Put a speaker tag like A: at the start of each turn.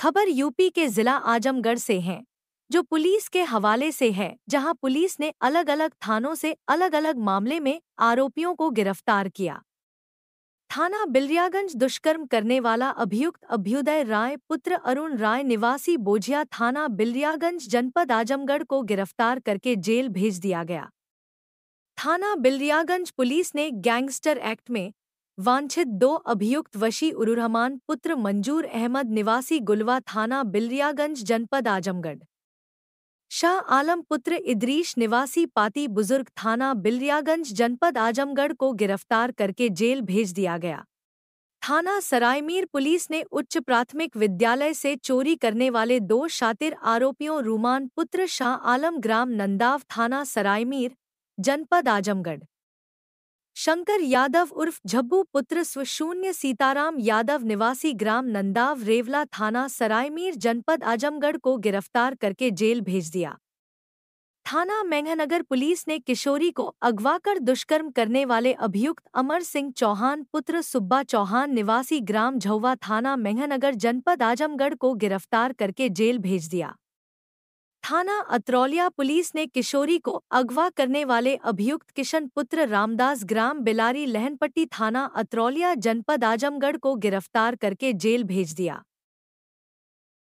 A: खबर यूपी के जिला आजमगढ़ से है जो पुलिस के हवाले से है जहां पुलिस ने अलग अलग थानों से अलग अलग मामले में आरोपियों को गिरफ्तार किया थाना बिलरियागंज दुष्कर्म करने वाला अभियुक्त अभ्युदय राय पुत्र अरुण राय निवासी बोझिया थाना बिलरियागंज जनपद आजमगढ़ को गिरफ्तार करके जेल भेज दिया गया थाना बिलरियागंज पुलिस ने गैंगस्टर एक्ट में वांछित दो अभियुक्त वशी उरुरहमान पुत्र मंजूर अहमद निवासी गुलवा थाना बिलरियागंज जनपद आजमगढ़ शाह आलम पुत्र इद्रीश निवासी पाती बुजुर्ग थाना बिलरियागंज जनपद आजमगढ़ को गिरफ्तार करके जेल भेज दिया गया थाना सरायमीर पुलिस ने उच्च प्राथमिक विद्यालय से चोरी करने वाले दो शातिर आरोपियों रूमान पुत्र शाह आलम ग्राम नंदाव थाना सरायमीर जनपद आजमगढ़ शंकर यादव उर्फ झब्बू पुत्र स्वशून्य सीताराम यादव निवासी ग्राम नंदाव रेवला थाना सरायमीर जनपद आजमगढ़ को गिरफ्तार करके जेल भेज दिया थाना मेघनगर पुलिस ने किशोरी को अगवा कर दुष्कर्म करने वाले अभियुक्त अमर सिंह चौहान पुत्र सुब्बा चौहान निवासी ग्राम झौवा थाना मेघनगर जनपद आजमगढ़ को गिरफ्तार करके जेल भेज दिया थाना अतरौलिया पुलिस ने किशोरी को अगवा करने वाले अभियुक्त किशन पुत्र रामदास ग्राम बिलारी लहनपट्टी थाना अतरौलिया जनपद आजमगढ़ को गिरफ्तार करके जेल भेज दिया